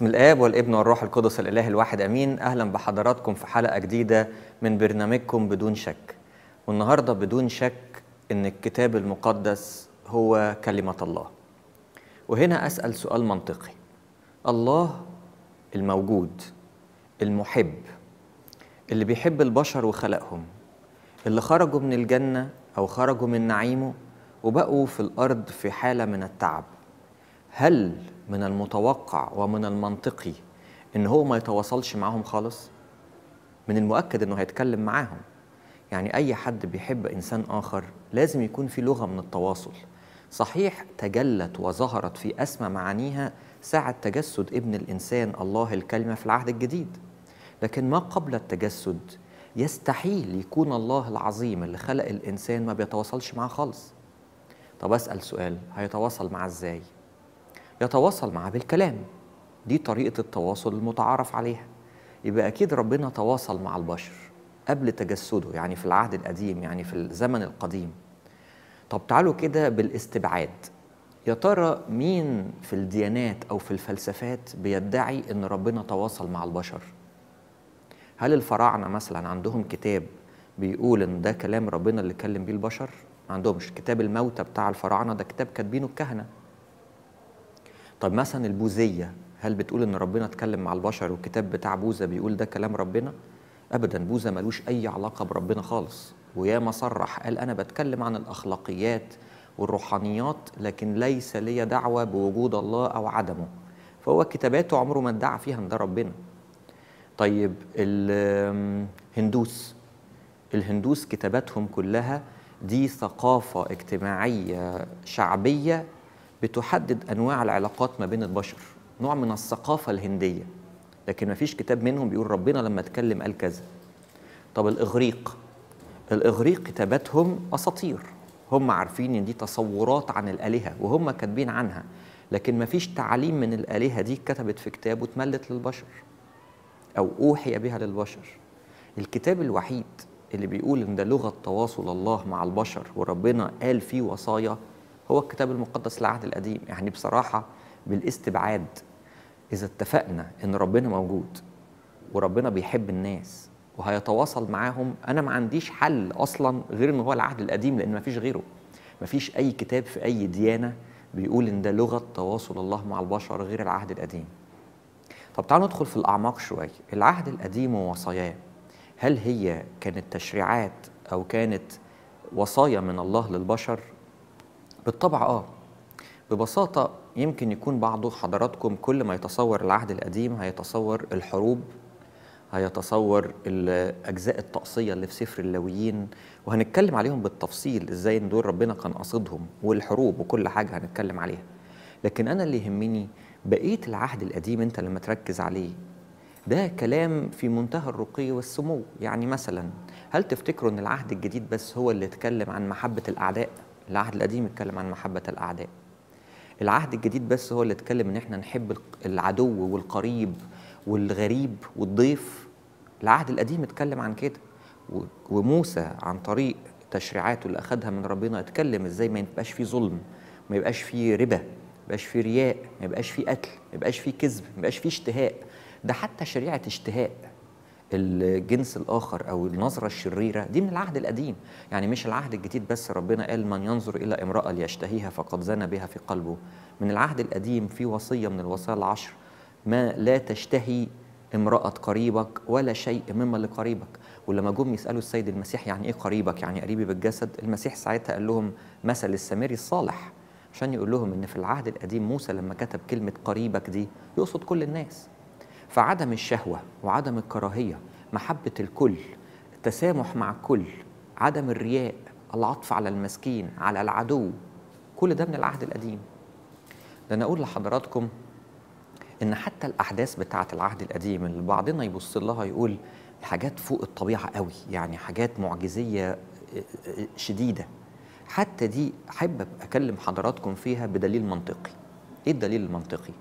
بسم الآب والابن والروح القدس الإله الواحد أمين أهلا بحضراتكم في حلقة جديدة من برنامجكم بدون شك والنهاردة بدون شك إن الكتاب المقدس هو كلمة الله وهنا أسأل سؤال منطقي الله الموجود المحب اللي بيحب البشر وخلقهم اللي خرجوا من الجنة أو خرجوا من نعيمه وبقوا في الأرض في حالة من التعب هل من المتوقع ومن المنطقي ان هو ما يتواصلش معاهم خالص من المؤكد انه هيتكلم معاهم يعني اي حد بيحب انسان اخر لازم يكون في لغه من التواصل صحيح تجلت وظهرت في اسمى معانيها ساعه تجسد ابن الانسان الله الكلمه في العهد الجديد لكن ما قبل التجسد يستحيل يكون الله العظيم اللي خلق الانسان ما بيتواصلش معاه خالص طب اسال سؤال هيتواصل معاه ازاي يتواصل معاه بالكلام دي طريقة التواصل المتعارف عليها يبقى أكيد ربنا تواصل مع البشر قبل تجسده يعني في العهد القديم يعني في الزمن القديم طب تعالوا كده بالاستبعاد يا ترى مين في الديانات أو في الفلسفات بيدعي إن ربنا تواصل مع البشر هل الفراعنة مثلا عندهم كتاب بيقول إن ده كلام ربنا اللي كلم بيه البشر ما عندهمش كتاب الموتى بتاع الفراعنة ده كتاب كاتبينه الكهنة طب مثلا البوذيه هل بتقول ان ربنا اتكلم مع البشر والكتاب بتاع بوزة بيقول ده كلام ربنا؟ ابدا بوزة ملوش اي علاقه بربنا خالص وياما صرح قال انا بتكلم عن الاخلاقيات والروحانيات لكن ليس لي دعوه بوجود الله او عدمه فهو كتاباته عمره ما ادعى فيها ان ده ربنا طيب الهندوس الهندوس كتاباتهم كلها دي ثقافة اجتماعية شعبية بتحدد انواع العلاقات ما بين البشر نوع من الثقافه الهنديه لكن ما فيش كتاب منهم بيقول ربنا لما اتكلم قال كذا طب الاغريق الاغريق كتاباتهم اساطير هم عارفين ان دي تصورات عن الالهه وهم كاتبين عنها لكن ما فيش تعليم من الالهه دي كتبت في كتاب واتملت للبشر او اوحي بها للبشر الكتاب الوحيد اللي بيقول ان ده لغه تواصل الله مع البشر وربنا قال فيه وصايا هو الكتاب المقدس العهد القديم يعني بصراحة بالاستبعاد إذا اتفقنا إن ربنا موجود وربنا بيحب الناس وهيتواصل معاهم أنا ما عنديش حل أصلا غير إن هو العهد القديم لأن ما فيش غيره ما فيش أي كتاب في أي ديانة بيقول إن ده لغة تواصل الله مع البشر غير العهد القديم طب تعالوا ندخل في الأعماق شوية العهد القديم ووصاياه هل هي كانت تشريعات أو كانت وصايا من الله للبشر بالطبع اه ببساطة يمكن يكون بعض حضراتكم كل ما يتصور العهد القديم هيتصور الحروب هيتصور الأجزاء الطقسية اللي في سفر اللاويين وهنتكلم عليهم بالتفصيل إزاي إن دول ربنا كان قاصدهم والحروب وكل حاجة هنتكلم عليها لكن أنا اللي يهمني بقية العهد القديم أنت لما تركز عليه ده كلام في منتهى الرقي والسمو يعني مثلا هل تفتكروا أن العهد الجديد بس هو اللي اتكلم عن محبة الأعداء؟ العهد القديم اتكلم عن محبة الأعداء العهد الجديد بس هو اللي اتكلم ان احنا نحب العدو والقريب والغريب والضيف العهد القديم اتكلم عن كده وموسى عن طريق تشريعاته اللي اخدها من ربنا اتكلم ازاي ما يبقاش فيه ظلم ما يبقاش فيه ربا ما يبقاش فيه رياء ما يبقاش فيه قتل ما يبقاش فيه كذب ما يبقاش فيه اشتهاء ده حتى شريعة اشتهاء الجنس الآخر أو النظرة الشريرة دي من العهد القديم يعني مش العهد الجديد بس ربنا قال من ينظر إلى امرأة ليشتهيها فقد زنى بها في قلبه من العهد القديم في وصية من الوصايا العشر ما لا تشتهي امرأة قريبك ولا شيء مما لقريبك ولما جم يسألوا السيد المسيح يعني إيه قريبك يعني قريبي بالجسد المسيح ساعتها قال لهم مثل السامري الصالح عشان يقول لهم إن في العهد القديم موسى لما كتب كلمة قريبك دي يقصد كل الناس فعدم الشهوة وعدم الكراهية محبة الكل التسامح مع الكل عدم الرياء العطف على المسكين على العدو كل ده من العهد القديم ده أنا أقول لحضراتكم إن حتى الأحداث بتاعة العهد القديم اللي بعضنا يبص لها يقول حاجات فوق الطبيعة قوي يعني حاجات معجزية آه، آه، آه، شديدة حتى دي أحب أكلم حضراتكم فيها بدليل منطقي إيه الدليل المنطقي؟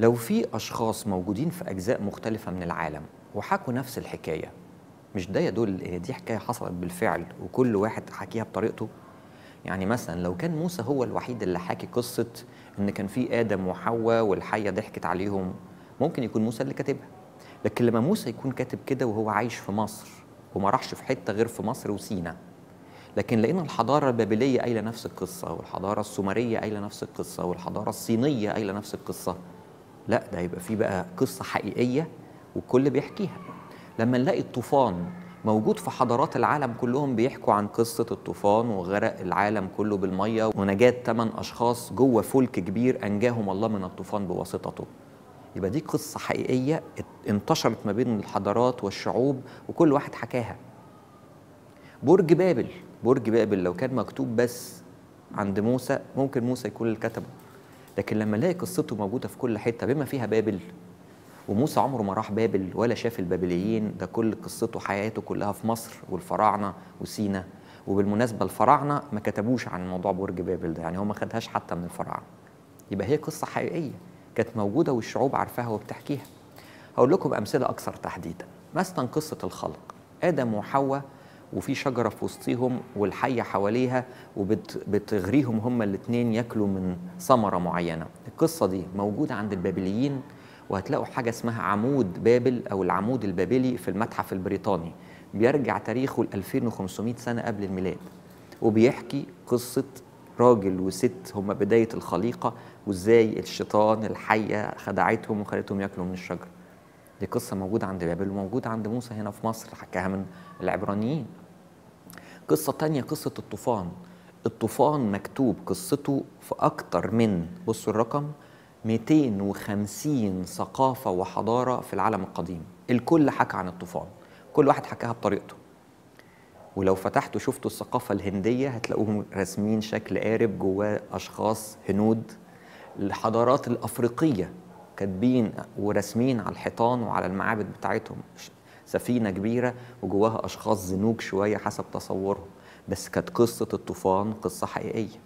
لو في اشخاص موجودين في اجزاء مختلفه من العالم وحكوا نفس الحكايه مش ده يدل ان دي حكايه حصلت بالفعل وكل واحد حكيها بطريقته يعني مثلا لو كان موسى هو الوحيد اللي حكي قصه ان كان في ادم وحواء والحيه ضحكت عليهم ممكن يكون موسى اللي كاتبها لكن لما موسى يكون كاتب كده وهو عايش في مصر وما راحش في حته غير في مصر وسينا لكن لقينا الحضاره البابليه قايله نفس القصه والحضاره السومريه قايله نفس القصه والحضاره الصينيه قايله نفس القصه لا ده هيبقى في بقى قصه حقيقيه والكل بيحكيها لما نلاقي الطوفان موجود في حضارات العالم كلهم بيحكوا عن قصة الطوفان وغرق العالم كله بالمية ونجاة ثمان أشخاص جوه فلك كبير أنجاهم الله من الطوفان بواسطته يبقى دي قصة حقيقية انتشرت ما بين الحضارات والشعوب وكل واحد حكاها برج بابل برج بابل لو كان مكتوب بس عند موسى ممكن موسى يكون اللي كتبه لكن لما الاقي قصته موجوده في كل حته بما فيها بابل وموسى عمره ما راح بابل ولا شاف البابليين ده كل قصته حياته كلها في مصر والفراعنه وسينا وبالمناسبه الفراعنه ما كتبوش عن موضوع برج بابل ده يعني هو ما خدهاش حتى من الفراعنه يبقى هي قصه حقيقيه كانت موجوده والشعوب عارفاها وبتحكيها هقول لكم امثله اكثر تحديدا مثلا قصه الخلق ادم وحواء وفي شجره في وسطيهم والحيه حواليها وبتغريهم هما الاثنين ياكلوا من ثمره معينه القصه دي موجوده عند البابليين وهتلاقوا حاجه اسمها عمود بابل او العمود البابلي في المتحف البريطاني بيرجع تاريخه ل 2500 سنه قبل الميلاد وبيحكي قصه راجل وست هم بدايه الخليقه وازاي الشيطان الحيه خدعتهم وخلتهم ياكلوا من الشجره دي قصه موجوده عند بابل وموجوده عند موسى هنا في مصر حكاها من العبرانيين قصه تانية قصه الطوفان الطوفان مكتوب قصته في اكتر من بصوا الرقم 250 ثقافه وحضاره في العالم القديم الكل حكى عن الطوفان كل واحد حكاها بطريقته ولو فتحتوا شفتوا الثقافة الهندية هتلاقوهم راسمين شكل قارب جواه أشخاص هنود الحضارات الأفريقية كاتبين وراسمين على الحيطان وعلى المعابد بتاعتهم سفينه كبيره وجواها اشخاص زنوج شويه حسب تصورهم بس كانت قصه الطوفان قصه حقيقيه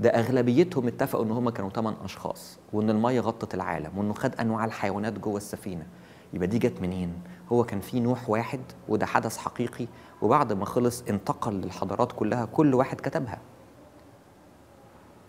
ده اغلبيتهم اتفقوا ان هم كانوا 8 اشخاص وان الميه غطت العالم وانه خد انواع الحيوانات جوه السفينه يبقى دي جت منين هو كان في نوح واحد وده حدث حقيقي وبعد ما خلص انتقل للحضارات كلها كل واحد كتبها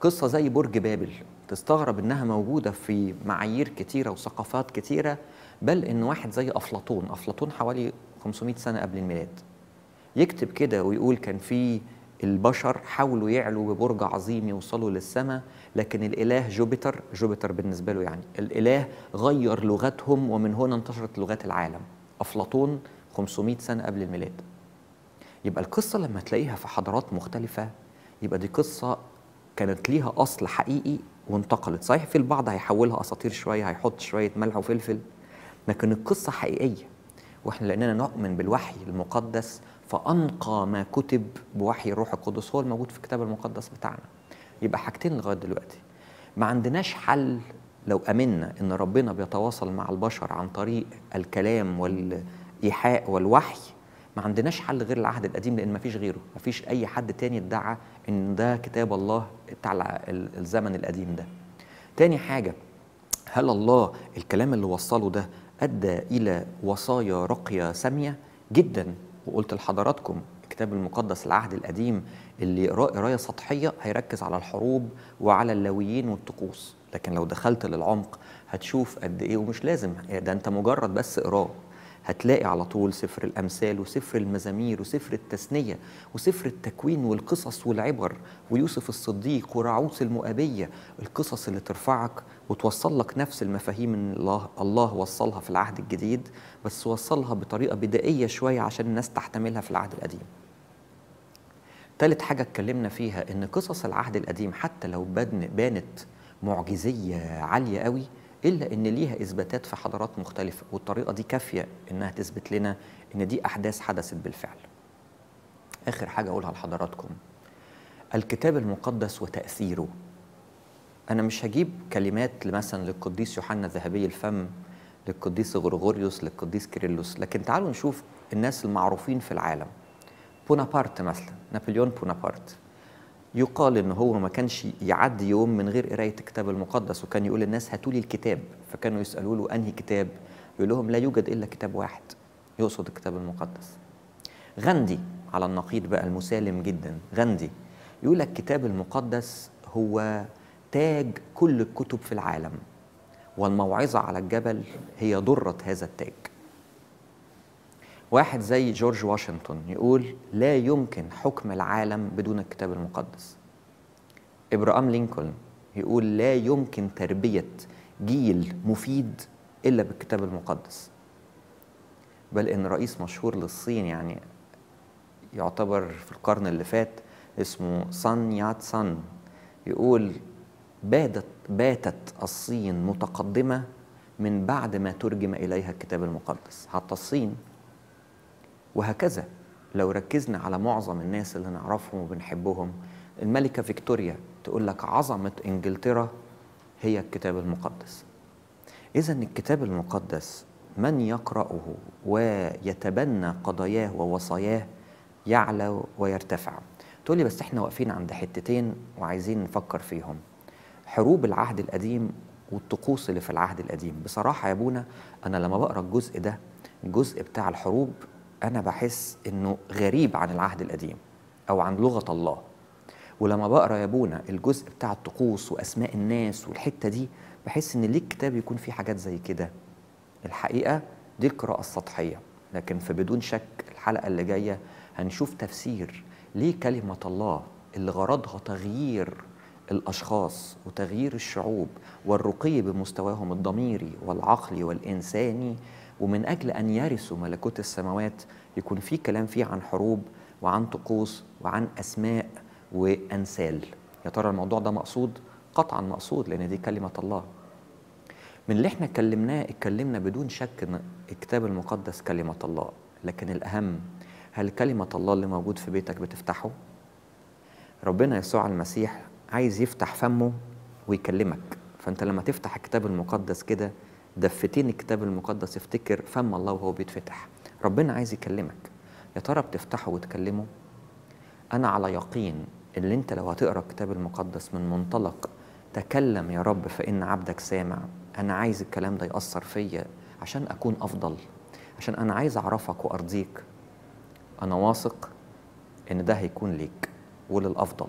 قصة زي برج بابل تستغرب إنها موجودة في معايير كتيرة وثقافات كتيرة بل إن واحد زي أفلاطون أفلاطون حوالي 500 سنة قبل الميلاد يكتب كده ويقول كان في البشر حاولوا يعلوا ببرج عظيم يوصلوا للسماء لكن الإله جوبيتر جوبيتر بالنسبة له يعني الإله غير لغتهم ومن هنا انتشرت لغات العالم أفلاطون 500 سنة قبل الميلاد يبقى القصة لما تلاقيها في حضارات مختلفة يبقى دي قصة كانت ليها اصل حقيقي وانتقلت صحيح في البعض هيحولها اساطير شويه هيحط شويه ملح وفلفل لكن القصه حقيقيه واحنا لاننا نؤمن بالوحي المقدس فانقى ما كتب بوحي الروح القدس هو الموجود في الكتاب المقدس بتاعنا يبقى حاجتين لغايه دلوقتي ما عندناش حل لو امنا ان ربنا بيتواصل مع البشر عن طريق الكلام والايحاء والوحي ما عندناش حل غير العهد القديم لان ما فيش غيره ما فيش اي حد تاني ادعى ان ده كتاب الله بتاع الزمن القديم ده تاني حاجه هل الله الكلام اللي وصله ده ادى الى وصايا راقيه ساميه جدا وقلت لحضراتكم الكتاب المقدس العهد القديم اللي يقرأ قرايه سطحيه هيركز على الحروب وعلى اللويين والطقوس لكن لو دخلت للعمق هتشوف قد ايه ومش لازم ده انت مجرد بس إقراه هتلاقي على طول سفر الأمثال وسفر المزامير وسفر التثنية وسفر التكوين والقصص والعبر ويوسف الصديق وراعوس المؤابية القصص اللي ترفعك وتوصل لك نفس المفاهيم اللي الله, الله وصلها في العهد الجديد بس وصلها بطريقة بدائية شوية عشان الناس تحتملها في العهد القديم تالت حاجة اتكلمنا فيها إن قصص العهد القديم حتى لو بانت معجزية عالية قوي الا ان ليها اثباتات في حضارات مختلفه والطريقه دي كافيه انها تثبت لنا ان دي احداث حدثت بالفعل اخر حاجه اقولها لحضراتكم الكتاب المقدس وتاثيره انا مش هجيب كلمات مثلا للقديس يوحنا الذهبي الفم للقديس غرغوريوس للقديس كيرلس لكن تعالوا نشوف الناس المعروفين في العالم بونابرت مثلا نابليون بونابرت يقال ان هو ما كانش يعدي يوم من غير قرايه الكتاب المقدس وكان يقول للناس هاتوا لي الكتاب فكانوا يسالوا له انهي كتاب يقول لهم لا يوجد الا كتاب واحد يقصد الكتاب المقدس غاندي على النقيض بقى المسالم جدا غاندي يقول لك الكتاب المقدس هو تاج كل الكتب في العالم والموعظه على الجبل هي ضره هذا التاج واحد زي جورج واشنطن يقول لا يمكن حكم العالم بدون الكتاب المقدس ابراهام لينكولن يقول لا يمكن تربيه جيل مفيد الا بالكتاب المقدس بل ان رئيس مشهور للصين يعني يعتبر في القرن اللي فات اسمه سان يات سان يقول بادت باتت الصين متقدمه من بعد ما ترجم اليها الكتاب المقدس حتى الصين وهكذا لو ركزنا على معظم الناس اللي نعرفهم وبنحبهم الملكة فيكتوريا تقول لك عظمة إنجلترا هي الكتاب المقدس إذا الكتاب المقدس من يقرأه ويتبنى قضاياه ووصاياه يعلى ويرتفع تقول لي بس احنا واقفين عند حتتين وعايزين نفكر فيهم حروب العهد القديم والطقوس اللي في العهد القديم بصراحة يا ابونا أنا لما بقرأ الجزء ده الجزء بتاع الحروب انا بحس انه غريب عن العهد القديم او عن لغه الله ولما بقرا يا بونا الجزء بتاع الطقوس واسماء الناس والحته دي بحس ان ليه الكتاب يكون فيه حاجات زي كده الحقيقه دي القراءه السطحيه لكن فبدون شك الحلقه اللي جايه هنشوف تفسير ليه كلمه الله اللي غرضها تغيير الاشخاص وتغيير الشعوب والرقي بمستواهم الضميري والعقلي والانساني ومن أجل أن يرثوا ملكوت السماوات يكون في كلام فيه عن حروب وعن طقوس وعن أسماء وأنسال يا ترى الموضوع ده مقصود؟ قطعا مقصود لأن دي كلمة الله من اللي احنا اتكلمناه اتكلمنا بدون شك ان الكتاب المقدس كلمة الله لكن الأهم هل كلمة الله اللي موجود في بيتك بتفتحه؟ ربنا يسوع المسيح عايز يفتح فمه ويكلمك فانت لما تفتح الكتاب المقدس كده دفتين الكتاب المقدس افتكر فم الله وهو بيتفتح ربنا عايز يكلمك يا ترى بتفتحه وتكلمه انا على يقين اللي انت لو هتقرا الكتاب المقدس من منطلق تكلم يا رب فان عبدك سامع انا عايز الكلام ده ياثر فيا عشان اكون افضل عشان انا عايز اعرفك وارضيك انا واثق ان ده هيكون ليك وللافضل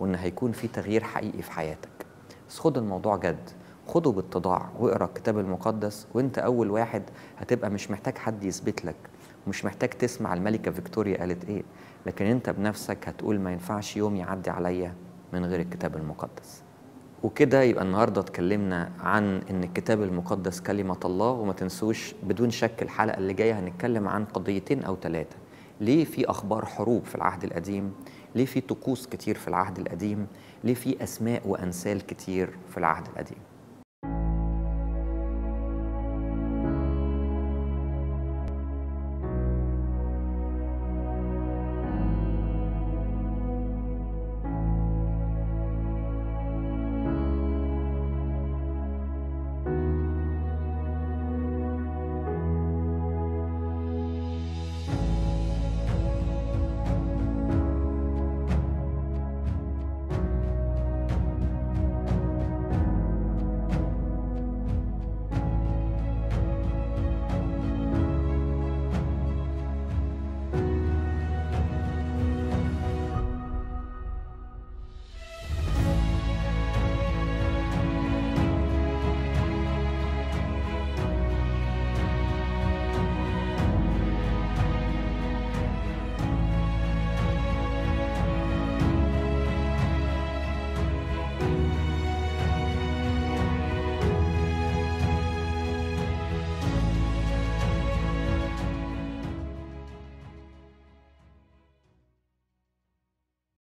وان هيكون في تغيير حقيقي في حياتك بس خد الموضوع جد خده بالتضاع واقرا الكتاب المقدس وانت اول واحد هتبقى مش محتاج حد يثبت لك ومش محتاج تسمع الملكه فيكتوريا قالت ايه لكن انت بنفسك هتقول ما ينفعش يوم يعدي عليا من غير الكتاب المقدس وكده يبقى النهارده اتكلمنا عن ان الكتاب المقدس كلمه الله وما تنسوش بدون شك الحلقه اللي جايه هنتكلم عن قضيتين او ثلاثه ليه في اخبار حروب في العهد القديم ليه في طقوس كتير في العهد القديم ليه في اسماء وانسال كتير في العهد القديم